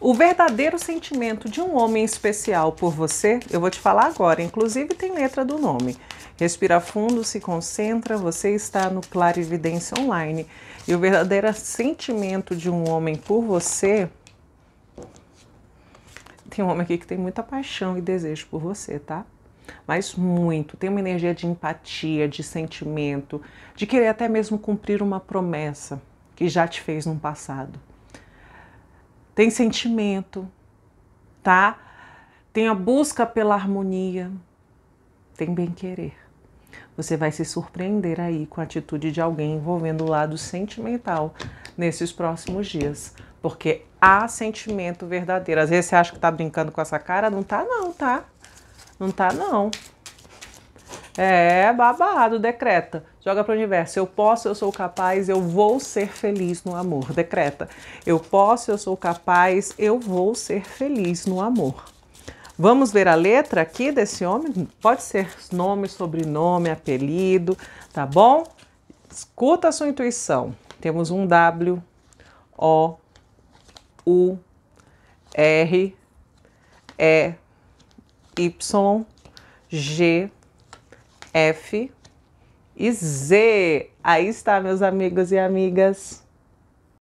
O verdadeiro sentimento de um homem especial por você, eu vou te falar agora, inclusive tem letra do nome. Respira fundo, se concentra, você está no Clarividência Online. E o verdadeiro sentimento de um homem por você. Tem um homem aqui que tem muita paixão e desejo por você, tá? Mas muito, tem uma energia de empatia, de sentimento, de querer até mesmo cumprir uma promessa que já te fez no passado tem sentimento, tá? Tem a busca pela harmonia, tem bem-querer. Você vai se surpreender aí com a atitude de alguém envolvendo o lado sentimental nesses próximos dias, porque há sentimento verdadeiro. Às vezes você acha que tá brincando com essa cara, não tá não, tá? Não tá não. É, babado, decreta. Joga para o universo. Eu posso, eu sou capaz, eu vou ser feliz no amor. Decreta. Eu posso, eu sou capaz, eu vou ser feliz no amor. Vamos ver a letra aqui desse homem? Pode ser nome, sobrenome, apelido, tá bom? Escuta a sua intuição. Temos um W, O, U, R, E, Y, G, F e Z. Aí está, meus amigos e amigas.